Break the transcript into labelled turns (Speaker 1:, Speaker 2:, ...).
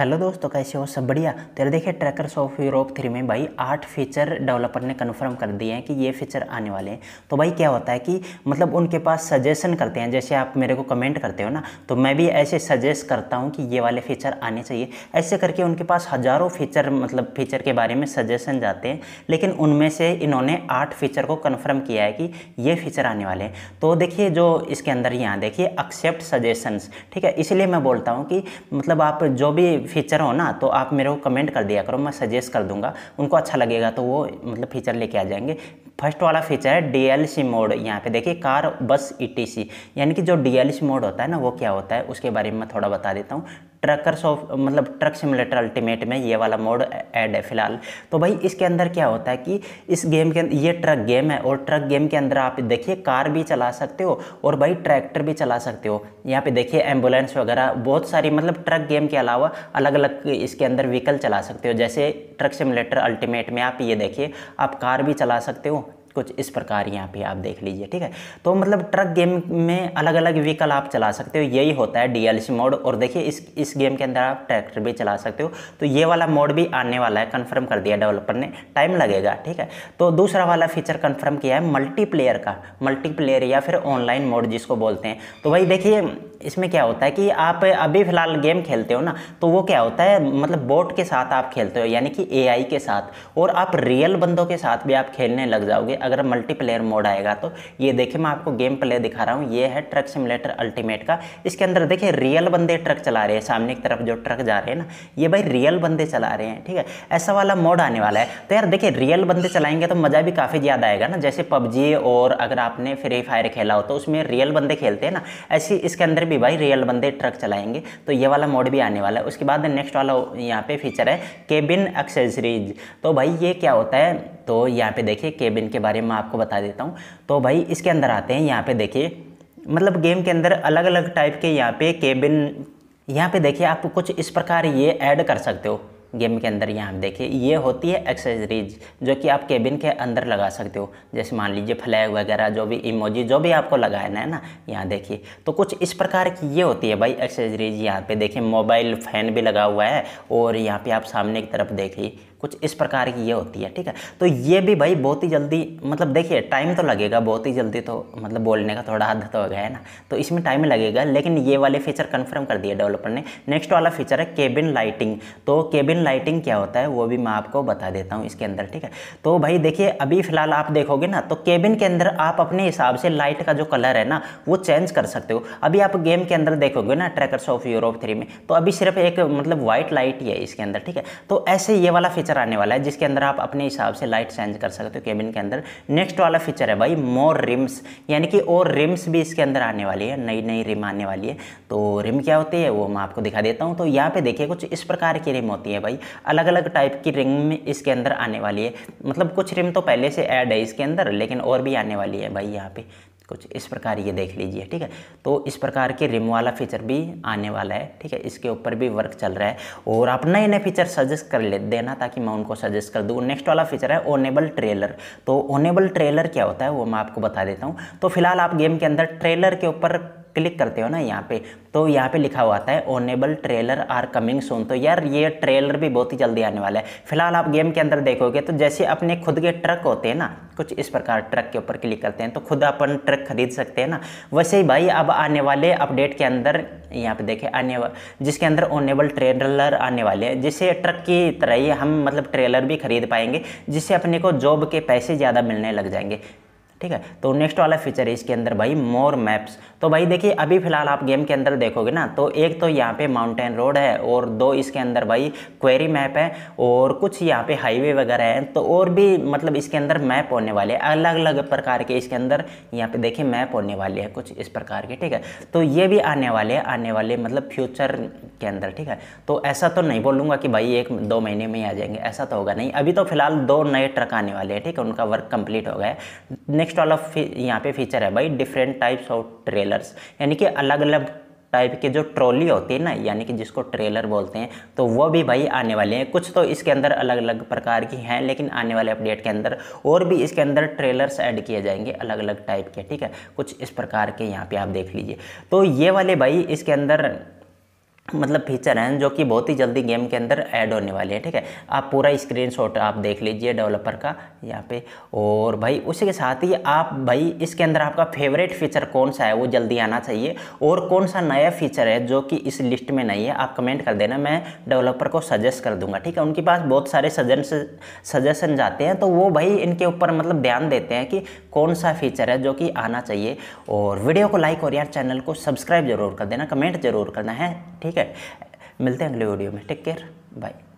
Speaker 1: hello दोस्तों कैसे हो सब बढ़िया तेरे तो देखिए ट्रैकर्स ऑफ यूरोप थ्री में भाई आठ फीचर डेवलपर ने कन्फर्म कर दिए हैं कि ये फीचर आने वाले हैं तो भाई क्या होता है कि मतलब उनके पास सजेशन करते हैं जैसे आप मेरे को कमेंट करते हो ना तो मैं भी ऐसे सजेस्ट करता हूँ कि ये वाले फीचर आने चाहिए ऐसे करके उनके पास हज़ारों फीचर मतलब फीचर के बारे में सजेशन जाते हैं लेकिन उनमें से इन्होंने आठ फीचर को कन्फर्म किया है कि ये फीचर आने वाले हैं तो देखिए जो इसके अंदर यहाँ देखिए एक्सेप्ट सजेशंस ठीक है इसलिए मैं बोलता हूँ कि मतलब आप जो भी फीचर हो ना तो आप मेरे को कमेंट कर दिया करो मैं सजेस्ट कर दूंगा उनको अच्छा लगेगा तो वो मतलब फीचर लेके आ जाएंगे फर्स्ट वाला फीचर है डीएलसी मोड यहाँ पे देखिए कार बस ईटीसी e यानी कि जो डीएलसी मोड होता है ना वो क्या होता है उसके बारे में थोड़ा बता देता हूँ ट्रकर्स ऑफ मतलब ट्रक सिमुलेटर अल्टीमेट में ये वाला मोड ऐड है फिलहाल तो भाई इसके अंदर क्या होता है कि इस गेम के ये ट्रक गेम है और ट्रक गेम के अंदर आप देखिए कार भी चला सकते हो और भाई ट्रैक्टर भी चला सकते हो यहाँ पे देखिए एम्बुलेंस वगैरह बहुत सारी मतलब ट्रक गेम के अलावा अलग अलग इसके अंदर व्हीकल चला सकते हो जैसे ट्रक सिमुलेटर अल्टीमेट में आप ये देखिए आप कार भी चला सकते हो कुछ इस प्रकार यहाँ पे आप देख लीजिए ठीक है तो मतलब ट्रक गेम में अलग अलग व्हीकल आप चला सकते हो यही होता है डीएलसी मोड और देखिए इस इस गेम के अंदर आप ट्रैक्टर भी चला सकते हो तो ये वाला मोड भी आने वाला है कन्फर्म कर दिया डेवलपर ने टाइम लगेगा ठीक है तो दूसरा वाला फीचर कन्फर्म किया है मल्टीप्लेयर का मल्टीप्लेयर या फिर ऑनलाइन मोड जिसको बोलते हैं तो भाई देखिए इसमें क्या होता है कि आप अभी फ़िलहाल गेम खेलते हो ना तो वो क्या होता है मतलब बोट के साथ आप खेलते हो यानी कि एआई के साथ और आप रियल बंदों के साथ भी आप खेलने लग जाओगे अगर मल्टीप्लेयर मोड आएगा तो ये देखिए मैं आपको गेम प्ले दिखा रहा हूँ ये है ट्रक सिमुलेटर अल्टीमेट का इसके अंदर देखिए रियल बंदे ट्रक चला रहे हैं सामने की तरफ जो ट्रक जा रहे हैं ना ये भाई रियल बंदे चला रहे हैं ठीक है ऐसा वाला मोड आने वाला है तो यार देखिए रियल बंदे चलाएंगे तो मज़ा भी काफ़ी ज़्यादा आएगा ना जैसे पबजी और अगर आपने फ्री फायर खेला हो तो उसमें रियल बंदे खेलते हैं ना ऐसी इसके अंदर भी भाई रियल बंदे ट्रक चलाएंगे तो ये वाला मोड भी आने वाला है उसके बाद नेक्स्ट वाला यहाँ पे फीचर है केबिन एक्सेसरीज तो भाई ये क्या होता है तो यहाँ पे देखिए केबिन के बारे में आपको बता देता हूँ तो भाई इसके अंदर आते हैं यहाँ पे देखिए मतलब गेम के अंदर अलग अलग टाइप के यहाँ पे केबिन यहाँ पे देखिए आप कुछ इस प्रकार ये ऐड कर सकते हो गेम के अंदर यहाँ देखिए ये होती है एक्सेसरीज जो कि आप केबिन के अंदर लगा सकते हो जैसे मान लीजिए फ्लैग वगैरह जो भी इमोजी जो भी आपको लगाना है ना यहाँ देखिए तो कुछ इस प्रकार की ये होती है भाई एक्सेसरीज यहाँ पे देखिए मोबाइल फ़ैन भी लगा हुआ है और यहाँ पे आप सामने की तरफ देखिए कुछ इस प्रकार की ये होती है ठीक है तो ये भी भाई बहुत ही जल्दी मतलब देखिए टाइम तो लगेगा बहुत ही जल्दी तो मतलब बोलने का थोड़ा हद तो हो गया है ना तो इसमें टाइम लगेगा लेकिन ये वाले फीचर कन्फर्म कर दिए डेवलपर ने नेक्स्ट वाला फीचर है केबिन लाइटिंग तो केबिन लाइटिंग क्या होता है वो भी मैं आपको बता देता हूँ इसके अंदर ठीक है तो भाई देखिए अभी फिलहाल आप देखोगे ना तो केबिन के अंदर आप अपने हिसाब से लाइट का जो कलर है ना वो चेंज कर सकते हो अभी आप गेम के अंदर देखोगे ना ट्रैकर्स ऑफ यूरोप थ्री में तो अभी सिर्फ एक मतलब व्हाइट लाइट ही है इसके अंदर ठीक है तो ऐसे ये वाला फीचर फीचर आने वाला है जिसके अंदर आप अपने हिसाब से लाइट चेंज कर सकते हो केबिन के अंदर नेक्स्ट वाला फीचर है भाई मोर रिम्स यानी कि और रिम्स भी इसके अंदर आने वाली है नई नई रिम आने वाली है तो रिम क्या होती है वो मैं आपको दिखा देता हूँ तो यहाँ पे देखिए कुछ इस प्रकार की रिम होती है भाई अलग अलग टाइप की रिम इसके अंदर आने वाली है मतलब कुछ रिम तो पहले से ऐड है इसके अंदर लेकिन और भी आने वाली है भाई यहाँ पे कुछ इस प्रकार ये देख लीजिए ठीक है तो इस प्रकार के रिम वाला फीचर भी आने वाला है ठीक है इसके ऊपर भी वर्क चल रहा है और आप नए नए फीचर सजेस्ट कर ले देना ताकि मैं उनको सजेस्ट कर दूँ नेक्स्ट वाला फीचर है ओनेबल ट्रेलर तो ओनेबल ट्रेलर क्या होता है वो मैं आपको बता देता हूँ तो फिलहाल आप गेम के अंदर ट्रेलर के ऊपर क्लिक करते हो ना यहाँ पे तो यहाँ पे लिखा हुआ आता है ownable trailer are coming soon तो यार ये ट्रेलर भी बहुत ही जल्दी आने वाला है फिलहाल आप गेम के अंदर देखोगे तो जैसे अपने खुद के ट्रक होते हैं ना कुछ इस प्रकार ट्रक के ऊपर क्लिक करते हैं तो खुद अपन ट्रक खरीद सकते हैं ना वैसे ही भाई अब आने वाले अपडेट के अंदर यहाँ पे देखें आने जिसके अंदर ओनेबल ट्रेलर आने वाले हैं जिसे ट्रक की तरह ही हम मतलब ट्रेलर भी खरीद पाएंगे जिससे अपने को जॉब के पैसे ज़्यादा मिलने लग जाएंगे ठीक है तो नेक्स्ट वाला फीचर है इसके अंदर भाई मोर मैप्स तो भाई देखिए अभी फिलहाल आप गेम के अंदर देखोगे ना तो एक तो यहाँ पे माउंटेन रोड है और दो इसके अंदर भाई क्वेरी मैप है और कुछ यहाँ पे हाईवे वगैरह हैं तो और भी मतलब इसके अंदर मैप होने वाले हैं अलग अलग प्रकार के इसके अंदर यहाँ पे देखिए मैप होने वाले हैं कुछ इस प्रकार के ठीक है तो ये भी आने वाले हैं आने वाले मतलब फ्यूचर के अंदर ठीक है तो ऐसा तो नहीं बोलूँगा कि भाई एक दो महीने में ही आ जाएंगे ऐसा तो होगा नहीं अभी तो फिलहाल दो नए ट्रक आने वाले हैं ठीक है उनका वर्क कम्प्लीट हो गया है नेक्स्ट नेक्स्ट वाला यहाँ पे फीचर है भाई डिफरेंट टाइप्स ऑफ ट्रेलर्स यानी कि अलग अलग टाइप के जो ट्रॉली होती है ना यानी कि जिसको ट्रेलर बोलते हैं तो वो भी भाई आने वाले हैं कुछ तो इसके अंदर अलग अलग प्रकार की हैं लेकिन आने वाले अपडेट के अंदर और भी इसके अंदर ट्रेलर्स ऐड किए जाएंगे अलग अलग टाइप के ठीक है कुछ इस प्रकार के यहाँ पे आप देख लीजिए तो ये वाले भाई इसके अंदर मतलब फीचर हैं जो कि बहुत ही जल्दी गेम के अंदर ऐड होने वाले हैं ठीक है आप पूरा स्क्रीन शॉट आप देख लीजिए डेवलपर का यहाँ पे और भाई उसी के साथ ही आप भाई इसके अंदर आपका फेवरेट फीचर कौन सा है वो जल्दी आना चाहिए और कौन सा नया फीचर है जो कि इस लिस्ट में नहीं है आप कमेंट कर देना मैं डेवलपर को सजेस्ट कर दूंगा ठीक है उनके पास बहुत सारे सजन सजेशन जाते हैं तो वो भाई इनके ऊपर मतलब ध्यान देते हैं कि कौन सा फीचर है जो कि आना चाहिए और वीडियो को लाइक और यार चैनल को सब्सक्राइब जरूर कर देना कमेंट जरूर करना है ठीक है ठीक है मिलते हैं अगले वीडियो में टेक केयर बाय